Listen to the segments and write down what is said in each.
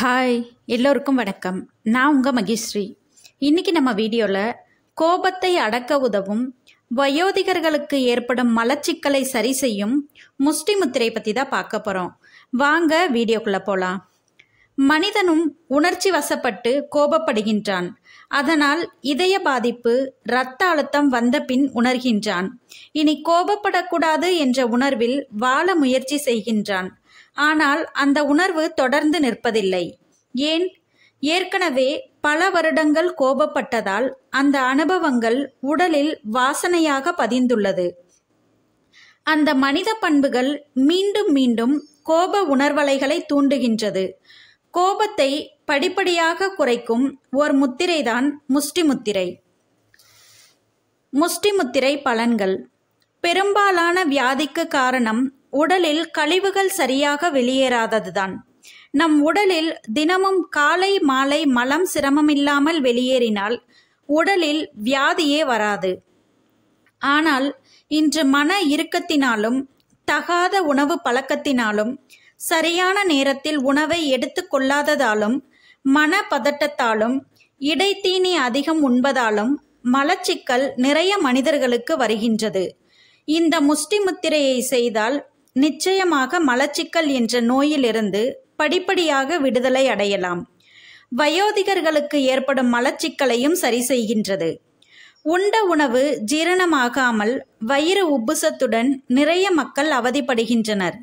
hi எல்லோருக்கும் வணக்கம் நான் உங்கள் மகேஸ்ரீ இன்றைக்கி நம்ம வீடியோவில் கோபத்தை அடக்க உதவும் வயோதிகர்களுக்கு ஏற்படும் மலச்சிக்கலை சரி செய்யும் முஷ்டி முத்திரை பற்றி தான் பார்க்க போகிறோம் வாங்க வீடியோக்குள்ளே போகலாம் மனிதனும் உணர்ச்சி வசப்பட்டு கோபப்படுகின்றான் அதனால் இதய பாதிப்பு இரத்த அழுத்தம் வந்த பின் உணர்கின்றான் இனி கோபப்படக்கூடாது என்ற உணர்வில் வாழ முயற்சி செய்கின்றான் ஆனால் அந்த உணர்வு தொடர்ந்து நிற்பதில்லை ஏன் ஏற்கனவே பல வருடங்கள் கோபப்பட்டதால் அந்த அனுபவங்கள் உடலில் வாசனையாக பதிந்துள்ளது அந்த மனித பண்புகள் மீண்டும் மீண்டும் கோப உணர்வலைகளை தூண்டுகின்றது கோபத்தை படிப்படியாக குறைக்கும் ஓர் முத்திரைதான் முஷ்டி முத்திரை முஷ்டி முத்திரை பலன்கள் பெரும்பாலான வியாதிக்கு காரணம் உடலில் கழிவுகள் சரியாக வெளியேறாததுதான் நம் உடலில் தினமும் காலை மாலை மலம் சிரமமில்லாமல் வெளியேறினால் உடலில் வியாதியே வராது ஆனால் இன்று மன இறுக்கத்தினாலும் தகாத உணவு பழக்கத்தினாலும் சரியான நேரத்தில் உணவை எடுத்துக்கொள்ளாததாலும் மன பதட்டத்தாலும் இடைத்தீனி அதிகம் உண்பதாலும் மலச்சிக்கல் நிறைய மனிதர்களுக்கு வருகின்றது இந்த முஷ்டி முத்திரையை செய்தால் நிச்சயமாக மலச்சிக்கல் என்ற நோயிலிருந்து படிப்படியாக விடுதலை அடையலாம் வயோதிகர்களுக்கு ஏற்படும் மலச்சிக்கலையும் சரி செய்கின்றது உண்ட உணவு ஜீரணமாகாமல் வயிறு உப்புசத்துடன் நிறைய மக்கள் அவதிப்படுகின்றனர்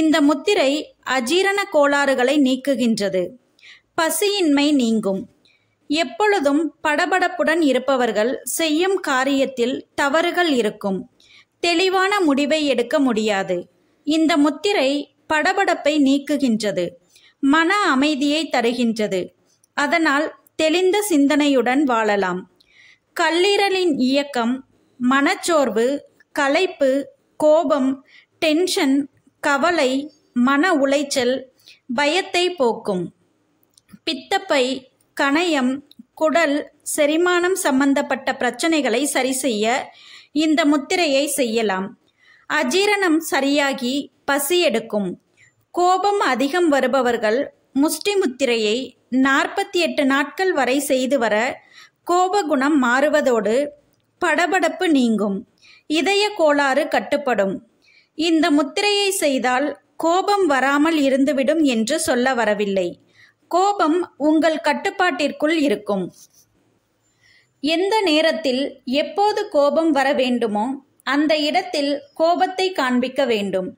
இந்த முத்திரை அஜீரண கோளாறுகளை நீக்குகின்றது பசியின்மை நீங்கும் எப்பொழுதும் படபடப்புடன் இருப்பவர்கள் செய்யும் காரியத்தில் தவறுகள் இருக்கும் தெளிவான முடிவை எடுக்க முடியாது இந்த முத்திரை படபடப்பை நீக்குகின்றது மன அமைதியை தருகின்றது அதனால் தெளிந்த சிந்தனையுடன் வாழலாம் கல்லீரலின் இயக்கம் மனச்சோர்வு களைப்பு கோபம் டென்ஷன் கவலை மன உளைச்சல் பயத்தை போக்கும் பித்தப்பை கணையம் குடல் செரிமானம் சம்பந்தப்பட்ட பிரச்சனைகளை சரி செய்ய இந்த முத்திரையை செய்யலாம் அஜீரணம் சரியாகி பசி எடுக்கும் கோபம் அதிகம் வருபவர்கள் முஷ்டி முத்திரையை நாற்பத்தி எட்டு நாட்கள் வரை செய்து வர கோபகுணம் மாறுவதோடு படபடப்பு நீங்கும் இதய கோளாறு கட்டுப்படும் இந்த முத்திரையை செய்தால் கோபம் வராமல் இருந்துவிடும் என்று சொல்ல வரவில்லை கோபம் உங்கள் கட்டுப்பாட்டிற்குள் இருக்கும் எந்த நேரத்தில் எப்போது கோபம் வர வேண்டுமோ அந்த இடத்தில் கோபத்தை காண்பிக்க வேண்டும்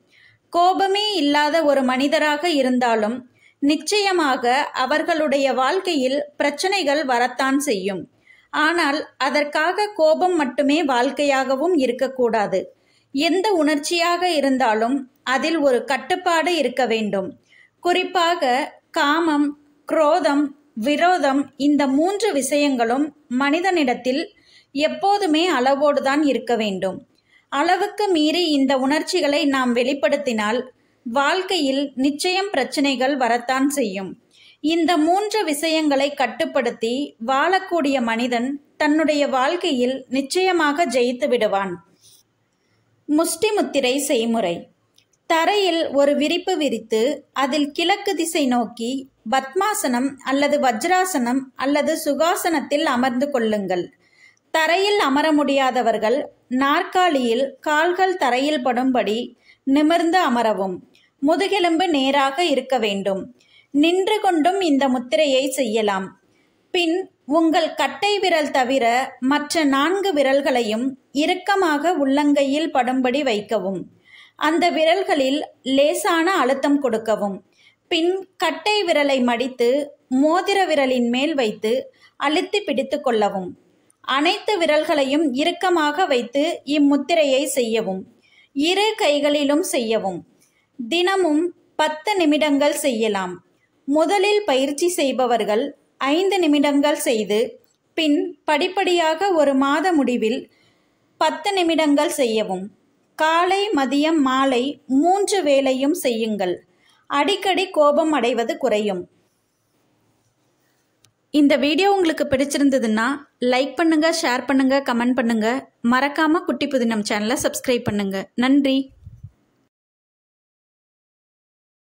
கோபமே இல்லாத ஒரு மனிதராக இருந்தாலும் நிச்சயமாக அவர்களுடைய வாழ்க்கையில் பிரச்சனைகள் வரத்தான் செய்யும் ஆனால் அதற்காக கோபம் மட்டுமே வாழ்க்கையாகவும் இருக்கக்கூடாது எந்த உணர்ச்சியாக இருந்தாலும் அதில் ஒரு கட்டுப்பாடு இருக்க வேண்டும் குறிப்பாக காமம் குரோதம் விரோதம் இந்த மூன்று விஷயங்களும் மனிதனிடத்தில் எப்போதுமே அளவோடு தான் இருக்க வேண்டும் அளவுக்கு மீறி இந்த உணர்ச்சிகளை நாம் வெளிப்படுத்தினால் வாழ்க்கையில் நிச்சயம் பிரச்சனைகள் வரத்தான் செய்யும் இந்த மூன்று விஷயங்களை கட்டுப்படுத்தி வாழக்கூடிய மனிதன் தன்னுடைய வாழ்க்கையில் நிச்சயமாக ஜெயித்து விடுவான் முஷ்டிமுத்திரை செய்முறை தரையில் ஒரு விரிப்பு விரித்து அதில் கிழக்கு திசை நோக்கி பத்மாசனம் அல்லது வஜ்ராசனம் அல்லது சுகாசனத்தில் அமர்ந்து கொள்ளுங்கள் தரையில் அமர முடியாதவர்கள் நாற்காலியில் கால்கள் தரையில் படும்படி நிமிர்ந்து அமரவும் முதுகெலும்பு நேராக இருக்க வேண்டும் நின்று கொண்டும் இந்த முத்திரையை செய்யலாம் பின் உங்கள் கட்டை விரல் தவிர மற்ற நான்கு விரல்களையும் இறுக்கமாக உள்ளங்கையில் படும்படி வைக்கவும் அந்த விரல்களில் லேசான அழுத்தம் கொடுக்கவும் பின் கட்டை விரலை மடித்து மோதிர விரலின் மேல் வைத்து அழுத்தி பிடித்து கொள்ளவும் அனைத்து விரல்களையும் இறுக்கமாக வைத்து இம்முத்திரையை செய்யவும் இரு கைகளிலும் செய்யவும் தினமும் பத்து நிமிடங்கள் செய்யலாம் முதலில் பயிற்சி செய்பவர்கள் ஐந்து நிமிடங்கள் செய்து பின் படிப்படியாக ஒரு மாத முடிவில் பத்து நிமிடங்கள் செய்யவும் காலை மதியம் மாலை மூன்று வேளையும் செய்யுங்கள் அடிக்கடி கோபம் அடைவது குறையும் இந்த வீடியோ உங்களுக்கு பிடிச்சிருந்ததுன்னா லைக் பண்ணுங்கள் ஷேர் பண்ணுங்கள் கமெண்ட் பண்ணுங்கள் மறக்காமல் குட்டி புதினம் சேனலை சப்ஸ்கிரைப் பண்ணுங்கள் நன்றி